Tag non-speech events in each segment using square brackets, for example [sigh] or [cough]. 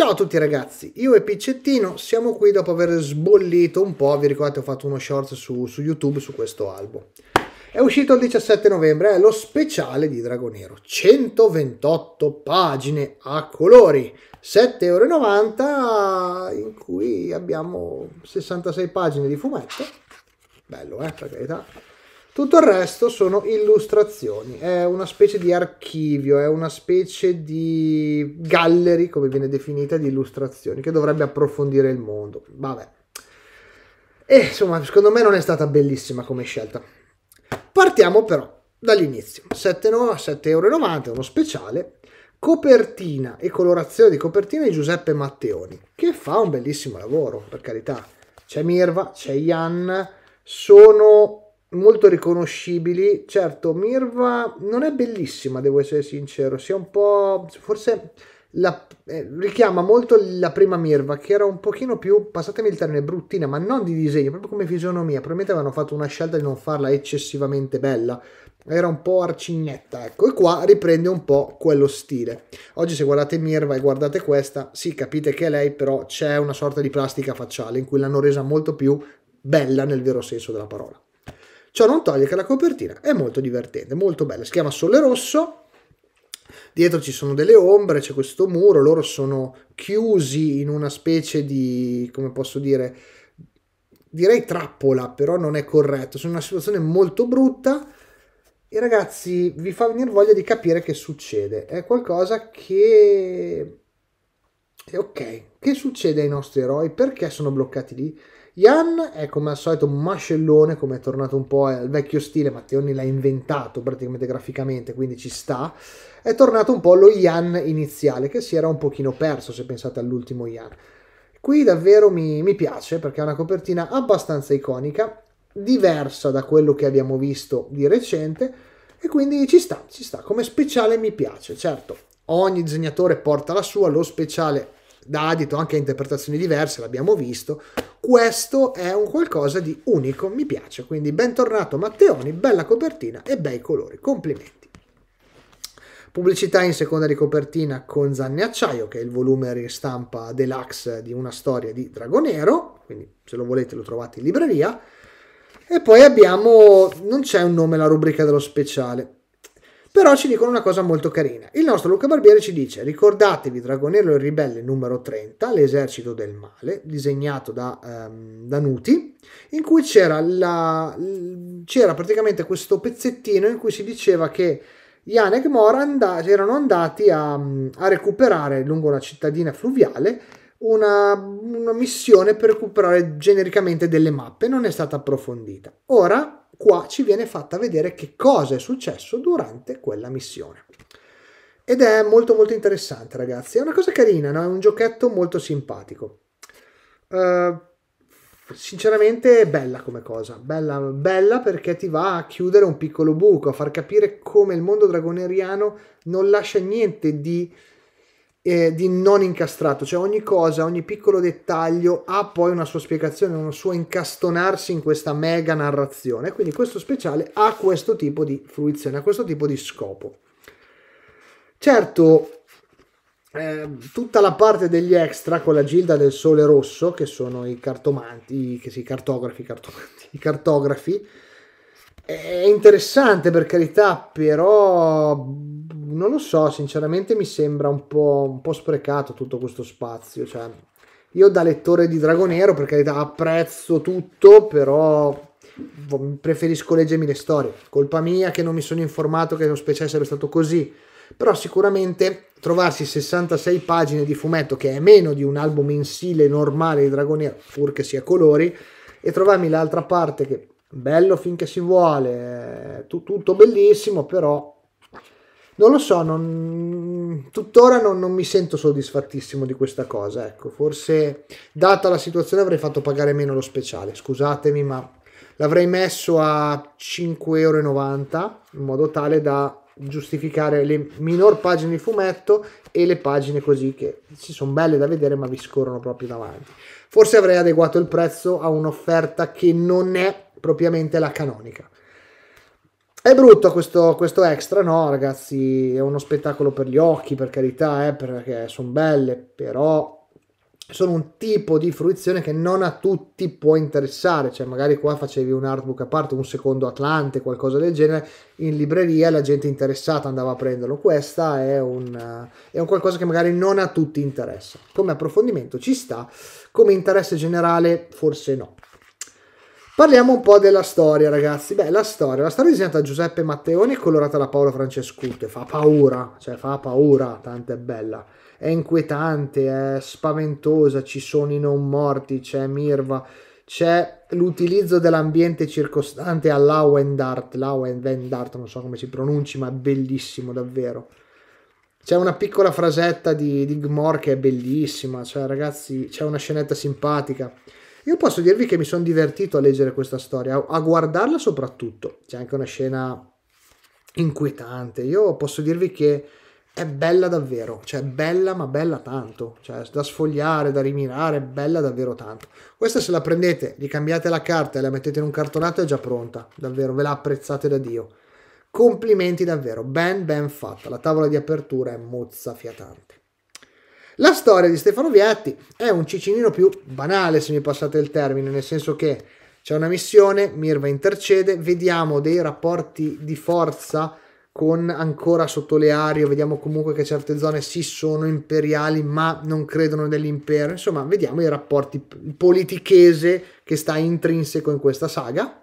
Ciao a tutti ragazzi, io e Piccettino siamo qui dopo aver sbollito un po', vi ricordate ho fatto uno short su, su YouTube su questo album. È uscito il 17 novembre, è lo speciale di Dragonero, 128 pagine a colori, 7,90 euro in cui abbiamo 66 pagine di fumetto, bello eh per carità, tutto il resto sono illustrazioni, è una specie di archivio, è una specie di gallery, come viene definita, di illustrazioni, che dovrebbe approfondire il mondo. Vabbè. E insomma, secondo me non è stata bellissima come scelta. Partiamo però dall'inizio. 7,90 euro, uno speciale. Copertina e colorazione di copertina di Giuseppe Matteoni, che fa un bellissimo lavoro, per carità. C'è Mirva, c'è Ian, sono molto riconoscibili. Certo, Mirva non è bellissima, devo essere sincero, si è un po' forse la, eh, richiama molto la prima Mirva che era un pochino più, passatemi il termine, bruttina, ma non di disegno, proprio come fisionomia. Probabilmente avevano fatto una scelta di non farla eccessivamente bella. Era un po' arcignetta, ecco, e qua riprende un po' quello stile. Oggi se guardate Mirva e guardate questa, sì, capite che è lei, però c'è una sorta di plastica facciale in cui l'hanno resa molto più bella nel vero senso della parola. Ciò non toglie che la copertina è molto divertente, molto bella. Si chiama Sole Rosso. Dietro ci sono delle ombre, c'è questo muro, loro sono chiusi in una specie di, come posso dire, direi trappola, però non è corretto. Sono in una situazione molto brutta e ragazzi vi fa venire voglia di capire che succede. È qualcosa che... Ok, che succede ai nostri eroi? Perché sono bloccati lì? Jan è come al solito un mascellone, come è tornato un po' al vecchio stile, Matteoni l'ha inventato praticamente graficamente, quindi ci sta. È tornato un po' lo Jan iniziale, che si era un pochino perso se pensate all'ultimo Jan. Qui davvero mi, mi piace perché è una copertina abbastanza iconica, diversa da quello che abbiamo visto di recente, e quindi ci sta, ci sta. Come speciale mi piace, certo. Ogni disegnatore porta la sua, lo speciale da adito anche a interpretazioni diverse, l'abbiamo visto. Questo è un qualcosa di unico, mi piace. Quindi bentornato Matteoni, bella copertina e bei colori. Complimenti. Pubblicità in seconda di copertina con Zanni Acciaio, che è il volume ristampa deluxe di una storia di Dragonero, quindi se lo volete lo trovate in libreria. E poi abbiamo, non c'è un nome la rubrica dello speciale, però ci dicono una cosa molto carina. Il nostro Luca Barbiere ci dice: Ricordatevi Dragonero il ribelle numero 30, l'esercito del male, disegnato da um, Danuti, in cui c'era, la, c'era praticamente questo pezzettino in cui si diceva che Janek Mor and- erano andati a, a, recuperare lungo una cittadina fluviale una, una missione per recuperare genericamente delle mappe, non è stata approfondita. Ora qua ci viene fatta vedere che cosa è successo durante quella missione. Ed è molto molto interessante ragazzi, è una cosa carina, no? è un giochetto molto simpatico. Uh, sinceramente bella come cosa, bella, bella perché ti va a chiudere un piccolo buco, a far capire come il mondo dragoneriano non lascia niente di eh, di non incastrato, cioè ogni cosa, ogni piccolo dettaglio ha poi una sua spiegazione, un suo incastonarsi in questa mega narrazione, quindi questo speciale ha questo tipo di fruizione, ha questo tipo di scopo. Certo, eh, tutta la parte degli extra con la Gilda del Sole Rosso, che sono i cartomanti, che sì, cartografi, cartomanti, [laughs] i cartografi è interessante per carità, però non lo so, sinceramente mi sembra un po', un po sprecato tutto questo spazio. Cioè, io da lettore di Dragonero, per carità, apprezzo tutto, però preferisco leggermi le storie. Colpa mia che non mi sono informato che lo specie sarebbe stato così. Però sicuramente trovarsi 66 pagine di fumetto, che è meno di un album mensile normale di Dragonero, pur che sia colori, e trovarmi l'altra parte che bello finché si vuole, tu, tutto bellissimo, però non lo so, non, tuttora non, non, mi sento soddisfattissimo di questa cosa, ecco, forse data la situazione avrei fatto pagare meno lo speciale, scusatemi, ma l'avrei messo a 5,90 euro in modo tale da giustificare le minor pagine di fumetto e le pagine così che si sono belle da vedere ma vi scorrono proprio davanti. Forse avrei adeguato il prezzo a un'offerta che non è propriamente la canonica. È brutto questo, questo, extra, no ragazzi, è uno spettacolo per gli occhi, per carità, eh, perché sono belle, però sono un tipo di fruizione che non a tutti può interessare, cioè magari qua facevi un artbook a parte, un secondo Atlante, qualcosa del genere, in libreria la gente interessata andava a prenderlo, questa è un, è un qualcosa che magari non a tutti interessa, come approfondimento ci sta, come interesse generale forse no. Parliamo un po' della storia, ragazzi. Beh, la storia. La storia disegnata da Giuseppe Matteoni e colorata da Paolo Francescuto. E fa paura, cioè fa paura, tanto è bella. È inquietante, è spaventosa, ci sono i non morti, c'è Mirva, c'è l'utilizzo dell'ambiente circostante a Lauendart, Lauendart, non so come si pronunci, ma è bellissimo davvero. C'è una piccola frasetta di, di Gmor che è bellissima, cioè ragazzi, c'è una scenetta simpatica io posso dirvi che mi sono divertito a leggere questa storia, a guardarla soprattutto. C'è anche una scena inquietante. Io posso dirvi che è bella davvero, cioè bella ma bella tanto, cioè da sfogliare, da rimirare, bella davvero tanto. Questa se la prendete, gli cambiate la carta e la mettete in un cartonato è già pronta, davvero, ve la apprezzate da Dio. Complimenti davvero, ben ben fatta, la tavola di apertura è mozzafiatante. La storia di Stefano Vietti è un cicinino più banale, se mi passate il termine, nel senso che c'è una missione, Mirva intercede, vediamo dei rapporti di forza con ancora sotto le arie, vediamo comunque che certe zone sì sono imperiali ma non credono nell'impero, insomma vediamo i rapporti politichese che sta intrinseco in questa saga,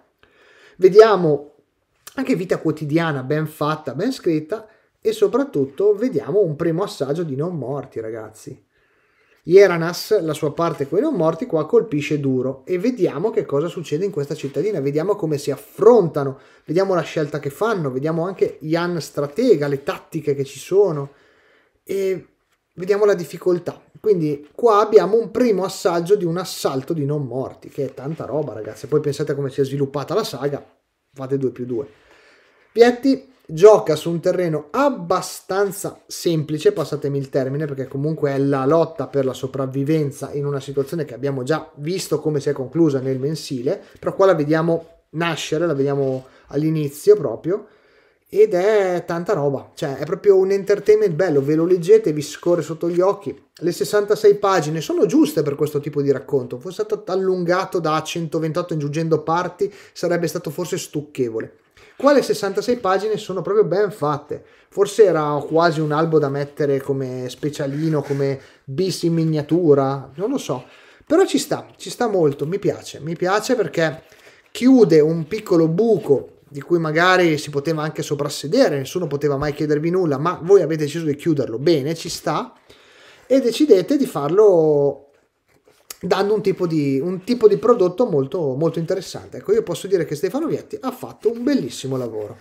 vediamo anche vita quotidiana ben fatta, ben scritta e soprattutto vediamo un primo assaggio di non morti, ragazzi. Ieranas, la sua parte con i non morti, qua colpisce duro e vediamo che cosa succede in questa cittadina, vediamo come si affrontano, vediamo la scelta che fanno, vediamo anche Ian stratega, le tattiche che ci sono e vediamo la difficoltà. Quindi qua abbiamo un primo assaggio di un assalto di non morti, che è tanta roba ragazzi, poi pensate a come si è sviluppata la saga, fate 2 più 2. Vietti gioca su un terreno abbastanza semplice, passatemi il termine, perché comunque è la lotta per la sopravvivenza in una situazione che abbiamo già visto come si è conclusa nel mensile, però qua la vediamo nascere, la vediamo all'inizio proprio, ed è tanta roba, cioè è proprio un entertainment bello, ve lo leggete, vi scorre sotto gli occhi. Le 66 pagine sono giuste per questo tipo di racconto, fosse stato allungato da 128 ingiungendo parti sarebbe stato forse stucchevole Qua le 66 pagine sono proprio ben fatte. Forse era quasi un albo da mettere come specialino, come bis in miniatura, non lo so. Però ci sta, ci sta molto, mi piace, mi piace perché chiude un piccolo buco di cui magari si poteva anche soprassedere, nessuno poteva mai chiedervi nulla, ma voi avete deciso di chiuderlo bene, ci sta, e decidete di farlo dando un tipo di, un tipo di prodotto molto, molto interessante. Ecco, io posso dire che Stefano Vietti ha fatto un bellissimo lavoro.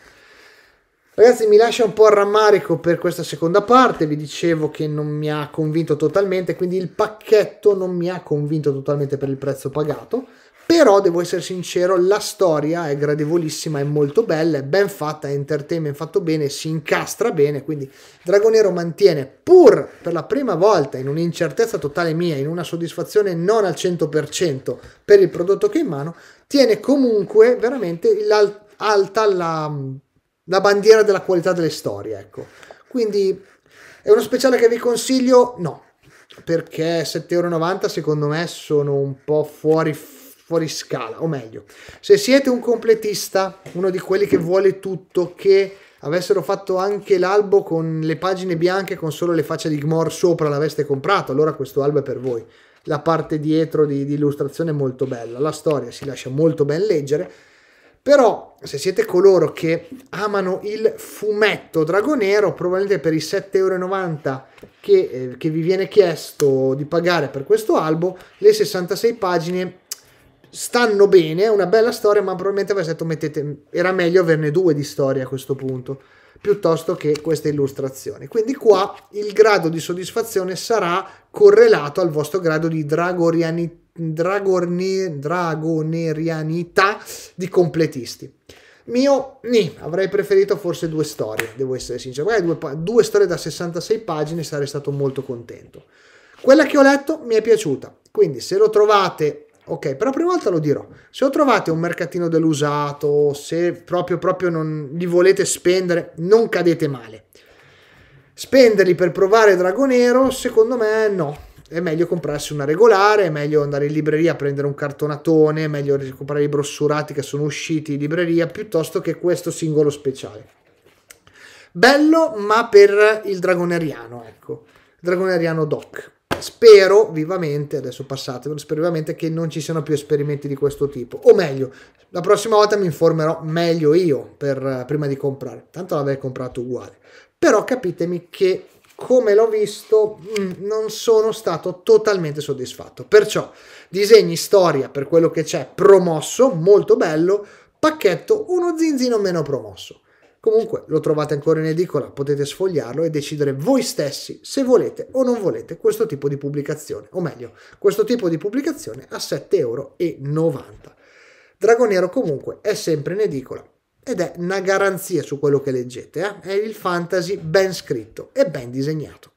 Ragazzi, mi lascia un po' il rammarico per questa seconda parte. Vi dicevo che non mi ha convinto totalmente, quindi il pacchetto non mi ha convinto totalmente per il prezzo pagato però devo essere sincero, la storia è gradevolissima, è molto bella, è ben fatta, è entertainment fatto bene, si incastra bene, quindi Dragonero mantiene pur per la prima volta in un'incertezza totale mia, in una soddisfazione non al 100% per il prodotto che ho in mano, tiene comunque veramente alta la, la bandiera della qualità delle storie, ecco. Quindi è uno speciale che vi consiglio? No, perché 7,90€ secondo me sono un po' fuori fuori scala, o meglio, se siete un completista, uno di quelli che vuole tutto, che avessero fatto anche l'albo con le pagine bianche con solo le facce di Gmor sopra l'aveste comprato, allora questo albo è per voi. La parte dietro di, di illustrazione è molto bella, la storia si lascia molto ben leggere, però se siete coloro che amano il fumetto Dragonero, probabilmente per i 7,90€ che, eh, che vi viene chiesto di pagare per questo albo, le 66 pagine stanno bene, è una bella storia, ma probabilmente avrei detto mettete, era meglio averne due di storia a questo punto, piuttosto che queste illustrazioni. Quindi qua il grado di soddisfazione sarà correlato al vostro grado di dragoriani, dragorni, dragonerianità di completisti. Mio, ni, avrei preferito forse due storie, devo essere sincero, magari due, due storie da 66 pagine sarei stato molto contento. Quella che ho letto mi è piaciuta, quindi se lo trovate ok, per la prima volta lo dirò. Se lo trovate un mercatino dell'usato, se proprio, proprio non li volete spendere, non cadete male. Spenderli per provare Dragonero, secondo me no. È meglio comprarsi una regolare, è meglio andare in libreria a prendere un cartonatone, è meglio comprare i brossurati che sono usciti in libreria piuttosto che questo singolo speciale. Bello, ma per il dragoneriano, ecco. Dragoneriano Doc spero vivamente, adesso passate, spero vivamente che non ci siano più esperimenti di questo tipo. O meglio, la prossima volta mi informerò meglio io per, eh, prima di comprare. Tanto l'avrei comprato uguale. Però capitemi che come l'ho visto mm, non sono stato totalmente soddisfatto. Perciò disegni storia per quello che c'è promosso, molto bello, pacchetto uno zinzino meno promosso. Comunque lo trovate ancora in edicola, potete sfogliarlo e decidere voi stessi se volete o non volete questo tipo di pubblicazione, o meglio, questo tipo di pubblicazione a 7,90 euro. Dragonero comunque è sempre in edicola ed è una garanzia su quello che leggete, eh? è il fantasy ben scritto e ben disegnato.